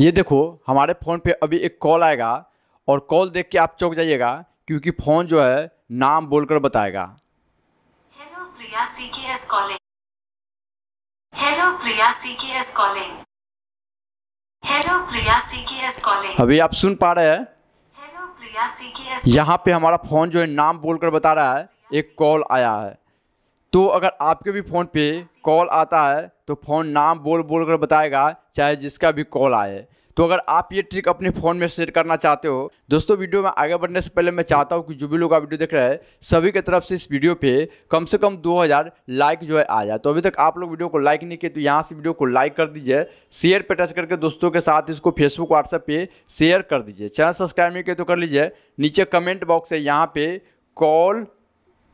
ये देखो हमारे फ़ोन पे अभी एक कॉल आएगा और कॉल देख के आप चौक जाइएगा क्योंकि फ़ोन जो है नाम बोलकर बताएगा hello Priya C K S calling hello Priya C K S calling hello Priya C K S calling अभी आप सुन पा रहे हैं hello Priya C K S यहाँ पे हमारा फ़ोन जो है नाम बोलकर बता रहा है एक कॉल आया है तो अगर आपके भी फ़ोन पे कॉल आता है तो फ़ोन नाम बोल बोल कर बताएगा चाहे जिसका भी कॉल आए तो अगर आप ये ट्रिक अपने फ़ोन में सेट करना चाहते हो दोस्तों वीडियो में आगे बढ़ने से पहले मैं चाहता हूँ कि जो भी लोग आप वीडियो देख रहे हैं सभी की तरफ से इस वीडियो पे कम से कम 2000 लाइक जो है आ जाए तो अभी तक आप लोग वीडियो को लाइक नहीं किए तो यहाँ से वीडियो को लाइक कर दीजिए शेयर पर टच करके दोस्तों के साथ इसको फेसबुक व्हाट्सएप पर शेयर कर दीजिए चैनल सब्सक्राइब नहीं किए तो कर लीजिए नीचे कमेंट बॉक्स है यहाँ पर कॉल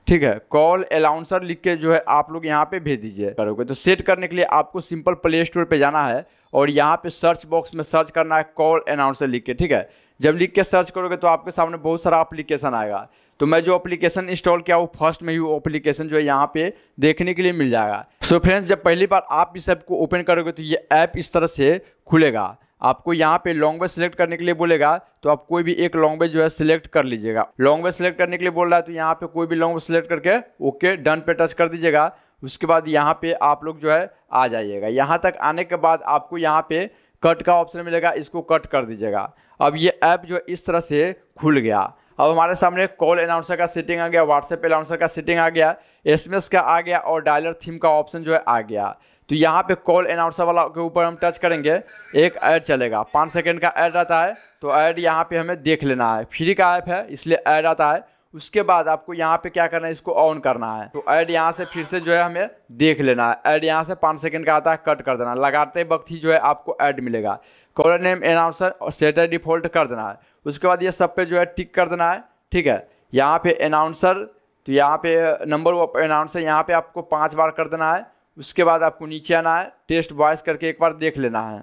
ठीक है कॉल अलाउंसर लिख के जो है आप लोग यहाँ पे भेज दीजिए करोगे तो सेट करने के लिए आपको सिंपल प्ले स्टोर पर जाना है और यहाँ पे सर्च बॉक्स में सर्च करना है कॉल अनाउंसर लिख के ठीक है जब लिख के सर्च करोगे तो आपके सामने बहुत सारा एप्लीकेशन आएगा तो मैं जो एप्लीकेशन इंस्टॉल किया वो फर्स्ट में ही वो एप्लीकेशन जो है यहाँ पे देखने के लिए मिल जाएगा सो so फ्रेंड्स जब पहली बार आप इस ऐप को ओपन करोगे तो ये ऐप इस तरह से खुलेगा आपको यहाँ पे लॉन्गवेज सिलेक्ट करने के लिए बोलेगा तो आप कोई भी एक लॉन्गवेज जो है सिलेक्ट कर लीजिएगा लॉन्गवेज सिलेक्ट करने के लिए बोल रहा है तो यहाँ पे कोई भी लॉन्गवेज सिलेक्ट करके ओके डन पे टच कर दीजिएगा उसके बाद यहाँ पे आप लोग जो है आ जाइएगा यहाँ तक आने के बाद आपको यहाँ पे कट का ऑप्शन मिलेगा इसको कट कर दीजिएगा अब ये ऐप जो है इस तरह से खुल गया अब हमारे सामने कॉल अनाउंसर का सेटिंग आ गया व्हाट्सएप अनाउंसर का सेटिंग आ गया एस का आ गया और डायलर थीम का ऑप्शन जो है आ गया तो यहाँ पे कॉल अनाउंसर वाला के ऊपर हम टच करेंगे एक ऐड चलेगा पाँच सेकेंड का ऐड रहता है तो ऐड यहाँ पे हमें देख लेना है फ्री का ऐप है इसलिए ऐड आता है उसके बाद आपको यहाँ पे क्या करना है इसको ऑन करना है तो ऐड यहाँ से फिर से जो है हमें देख लेना है ऐड यहाँ से पाँच सेकंड का आता है कट कर देना लगाते वक्त ही जो है आपको ऐड मिलेगा कॉलर नेम अनाउंसर और सेटर डिफॉल्ट कर देना है उसके बाद ये सब पे जो है टिक कर देना है ठीक है यहाँ पे अनाउंसर तो यहाँ पे नंबर अनाउंसर यहाँ पर आपको पाँच बार कर देना है उसके बाद आपको नीचे आना है टेस्ट वॉइस करके एक बार देख लेना है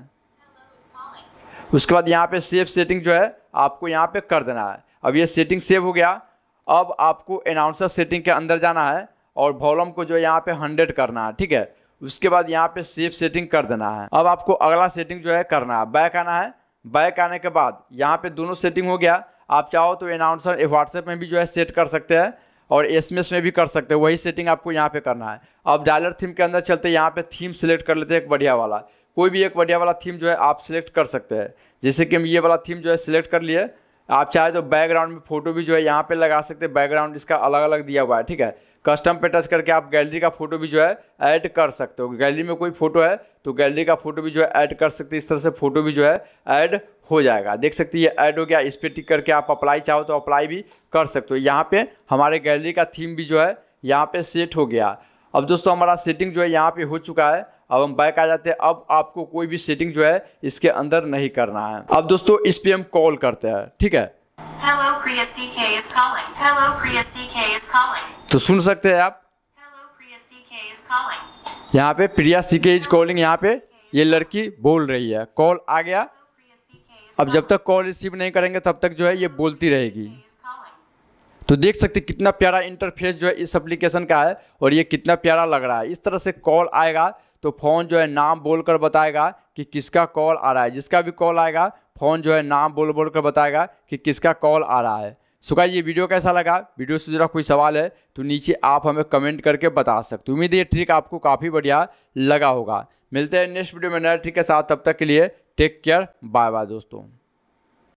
उसके बाद यहाँ पे सेव सेटिंग जो है आपको यहाँ पे कर देना है अब ये सेटिंग सेव हो गया अब आपको अनाउंसर सेटिंग के अंदर जाना है और वॉलम को जो यहाँ पे हंड्रेड करना है ठीक है उसके बाद यहाँ पे सेफ सेटिंग कर देना है अब आपको अगला सेटिंग जो है करना है बैक आना है बैक आने के बाद यहाँ पे दोनों सेटिंग हो गया आप चाहो तो अनाउंसर व्हाट्सएप में भी जो है सेट कर सकते हैं और एस में भी कर सकते हैं वही सेटिंग आपको यहाँ पे करना है अब डायलर थीम के अंदर चलते यहाँ पे थीम सेलेक्ट कर लेते हैं एक बढ़िया वाला कोई भी एक बढ़िया वाला थीम जो है आप सिलेक्ट कर सकते हैं जैसे कि हम ये वाला थीम जो है सिलेक्ट कर लिए आप चाहे तो बैकग्राउंड में फोटो भी जो है यहाँ पे लगा सकते हैं बैकग्राउंड इसका अलग अलग दिया हुआ है ठीक है कस्टम पे टच करके आप गैलरी का फोटो भी जो है ऐड कर सकते हो गैलरी में कोई फोटो है तो गैलरी का फोटो भी जो है ऐड कर सकते इस तरह से फोटो भी जो है ऐड हो जाएगा देख सकते ये ऐड हो गया इस पर टिक करके आप अप्लाई चाहो तो अप्लाई भी कर सकते हो यहाँ पर हमारे गैलरी का थीम भी जो है यहाँ पर सेट हो गया अब दोस्तों हमारा सेटिंग जो है यहाँ पर हो चुका है अब हम बैक आ जाते हैं अब आपको कोई भी सेटिंग जो है इसके अंदर नहीं करना है अब दोस्तों इस पे हम कॉल करते हैं ठीक है Hello, Priya CK is calling. Hello, Priya CK is calling. तो सुन सकते हैं आप Hello, Priya CK is calling. यहाँ पे प्रिया सी के इज कॉलिंग यहाँ पे ये लड़की बोल रही है कॉल आ गया अब जब तक कॉल रिसीव नहीं करेंगे तब तक जो है ये बोलती रहेगी तो देख सकते कितना प्यारा इंटरफेस जो है इस एप्लीकेशन का है और ये कितना प्यारा लग रहा है इस तरह से कॉल आएगा तो फ़ोन जो है नाम बोलकर बताएगा कि किसका कॉल आ रहा है जिसका भी कॉल आएगा फ़ोन जो है नाम बोल बोल कर बताएगा कि किसका कॉल आ रहा है सो ये वीडियो कैसा लगा वीडियो से जरा कोई सवाल है तो नीचे आप हमें कमेंट करके बता सकते हो उम्मीद ये ट्रिक आपको काफ़ी बढ़िया लगा होगा मिलते हैं नेक्स्ट वीडियो में नया ट्रिक के साथ तब तक के लिए टेक केयर बाय बाय दोस्तों